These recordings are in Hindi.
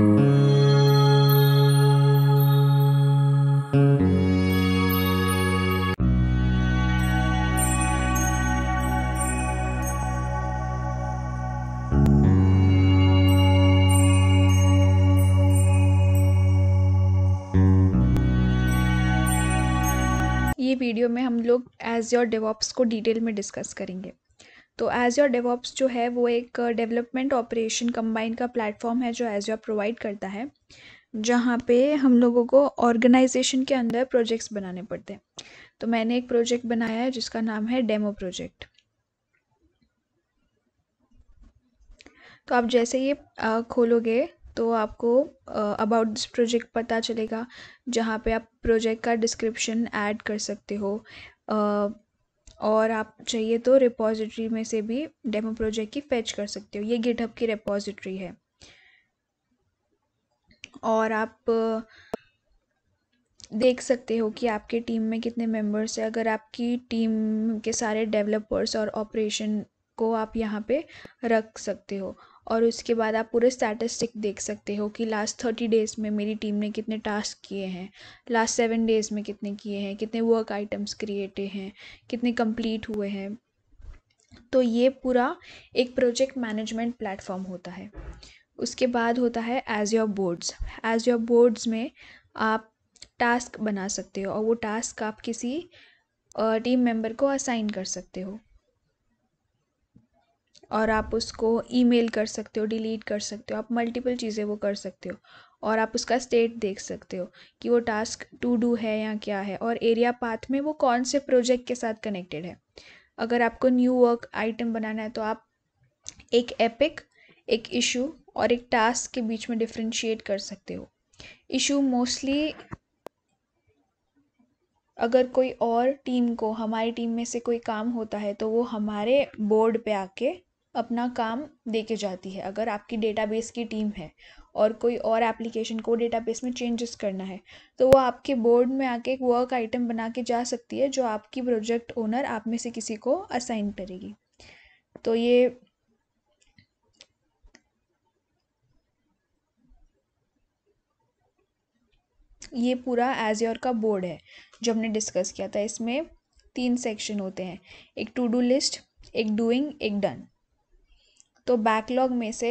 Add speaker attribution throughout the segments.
Speaker 1: ये वीडियो में हम लोग एज योर डेवॉप्स को डिटेल में डिस्कस करेंगे तो एज़ योर डेवॉप्स जो है वो एक डेवलपमेंट ऑपरेशन कंबाइन का प्लेटफॉर्म है जो एज़ योर प्रोवाइड करता है जहाँ पे हम लोगों को ऑर्गेनाइजेशन के अंदर प्रोजेक्ट्स बनाने पड़ते हैं तो मैंने एक प्रोजेक्ट बनाया है जिसका नाम है डेमो प्रोजेक्ट तो आप जैसे ये uh, खोलोगे तो आपको अबाउट दिस प्रोजेक्ट पता चलेगा जहाँ पे आप प्रोजेक्ट का डिस्क्रिप्शन ऐड कर सकते हो uh, और आप चाहिए तो रिपोजिटरी में से भी डेमो प्रोजेक्ट की फेच कर सकते हो ये गिटहब की रिपोजिटरी है और आप देख सकते हो कि आपके टीम में कितने मेंबर्स हैं अगर आपकी टीम के सारे डेवलपर्स और ऑपरेशन को आप यहाँ पे रख सकते हो और उसके बाद आप पूरे स्टैटिस्टिक देख सकते हो कि लास्ट थर्टी डेज़ में मेरी टीम ने कितने टास्क किए हैं लास्ट सेवन डेज़ में कितने किए हैं कितने वर्क आइटम्स क्रिएटे हैं कितने कंप्लीट हुए हैं तो ये पूरा एक प्रोजेक्ट मैनेजमेंट प्लेटफॉर्म होता है उसके बाद होता है Azure boards Azure boards में आप टास्क बना सकते हो और वो टास्क आप किसी टीम मेंबर को असाइन कर सकते हो और आप उसको ईमेल कर सकते हो डिलीट कर सकते हो आप मल्टीपल चीज़ें वो कर सकते हो और आप उसका स्टेट देख सकते हो कि वो टास्क टू डू है या क्या है और एरिया पाथ में वो कौन से प्रोजेक्ट के साथ कनेक्टेड है अगर आपको न्यू वर्क आइटम बनाना है तो आप एक एपिक एक इशू और एक टास्क के बीच में डिफ्रेंशिएट कर सकते हो इशू मोस्टली अगर कोई और टीम को हमारी टीम में से कोई काम होता है तो वो हमारे बोर्ड पे आके अपना काम दे के जाती है अगर आपकी डेटाबेस की टीम है और कोई और एप्लीकेशन को डेटाबेस में चेंजेस करना है तो वो आपके बोर्ड में आके एक वर्क आइटम बना के जा सकती है जो आपकी प्रोजेक्ट ओनर आप में से किसी को असाइन करेगी तो ये ये पूरा योर का बोर्ड है जो हमने डिस्कस किया था इसमें तीन सेक्शन होते हैं एक टू डू लिस्ट एक डूइंग एक डन तो बैकलॉग में से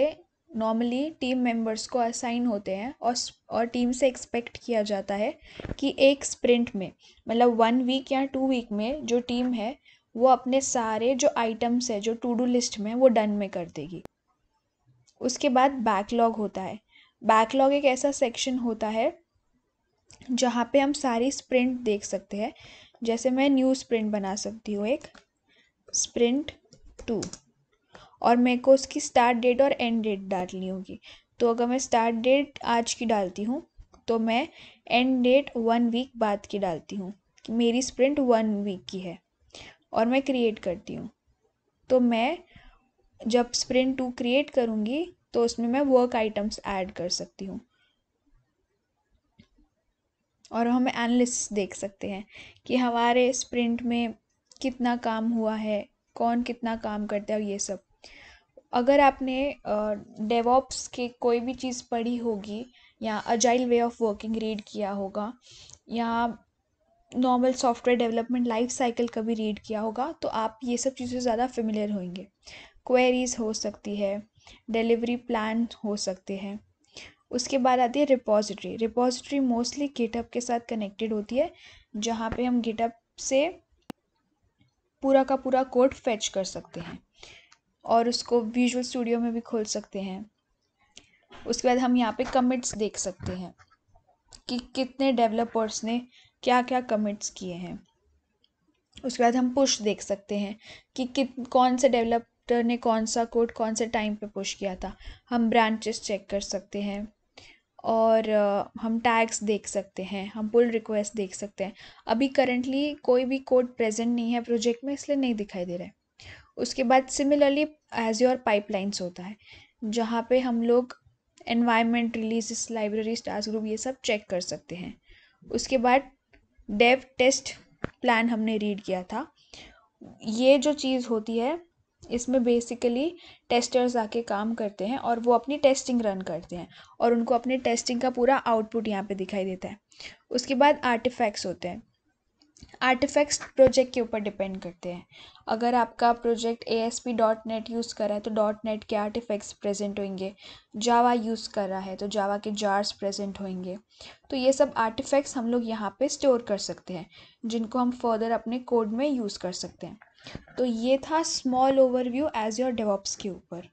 Speaker 1: नॉर्मली टीम मेंबर्स को असाइन होते हैं और और टीम से एक्सपेक्ट किया जाता है कि एक स्प्रिंट में मतलब वन वीक या टू वीक में जो टीम है वो अपने सारे जो आइटम्स है जो टू डू लिस्ट में वो डन में कर देगी उसके बाद बैकलॉग होता है बैकलॉग एक ऐसा सेक्शन होता है जहाँ पे हम सारी स्प्रिंट देख सकते हैं जैसे मैं न्यू स्प्रिंट बना सकती हूँ एक स्प्रिंट टू और मेरे को उसकी स्टार्ट डेट और एंड डेट डालनी होगी तो अगर मैं स्टार्ट डेट आज की डालती हूँ तो मैं एंड डेट वन वीक बाद की डालती हूँ कि मेरी स्प्रिंट वन वीक की है और मैं क्रिएट करती हूँ तो मैं जब स्प्रिंट टू क्रिएट करूँगी तो उसमें मैं वर्क आइटम्स ऐड कर सकती हूँ और हम एनालिस्ट देख सकते हैं कि हमारे स्प्रिंट में कितना काम हुआ है कौन कितना काम करता है ये सब अगर आपने डेवॉप्स की कोई भी चीज़ पढ़ी होगी या agile way of working read किया होगा या normal software development life cycle कभी रीड किया होगा तो आप ये सब चीज़ें ज़्यादा फेमिलियर होंगे क्वेरीज हो सकती है डिलीवरी प्लान हो सकते हैं उसके बाद आती है रिपोजिटरी रिपोजिटरी मोस्टली गिटअप के साथ कनेक्टेड होती है जहाँ पे हम गिटअप से पूरा का पूरा कोड फेच कर सकते हैं और उसको विजुअल स्टूडियो में भी खोल सकते हैं उसके बाद हम यहाँ पे कमिट्स देख सकते हैं कि कितने डेवलपर्स ने क्या क्या कमिट्स किए हैं उसके बाद हम पुश देख सकते हैं कि कित कौन से डेवलपर ने कौन सा कोड कौन से टाइम पे पुश किया था हम ब्रांचेस चेक कर सकते हैं और हम टैग्स देख सकते हैं हम पुल रिक्वेस्ट देख सकते हैं अभी करंटली कोई भी कोड प्रेजेंट नहीं है प्रोजेक्ट में इसलिए नहीं दिखाई दे रहा है उसके बाद सिमिलरली एज योर पाइपलाइंस होता है जहाँ पे हम लोग environment release library stars group ये सब चेक कर सकते हैं उसके बाद डेव टेस्ट प्लान हमने रीड किया था ये जो चीज़ होती है इसमें बेसिकली टेस्टर्स आके काम करते हैं और वो अपनी टेस्टिंग रन करते हैं और उनको अपने टेस्टिंग का पूरा आउटपुट यहाँ पे दिखाई देता है उसके बाद आर्टिफैक्ट्स होते हैं आर्टिफैक्ट्स प्रोजेक्ट के ऊपर डिपेंड करते हैं अगर आपका project A S P dot net use कर रहा है तो डॉट नेट के आर्टिफैक्ट्स प्रेजेंट होंगे जावा यूज़ कर रहा है तो जावा के जार्स प्रेजेंट होंगे तो ये सब आर्टिफैक्ट्स हम लोग यहाँ पे स्टोर कर सकते हैं जिनको हम फर्दर अपने कोड में यूज़ कर सकते हैं तो ये था small overview Azure DevOps के ऊपर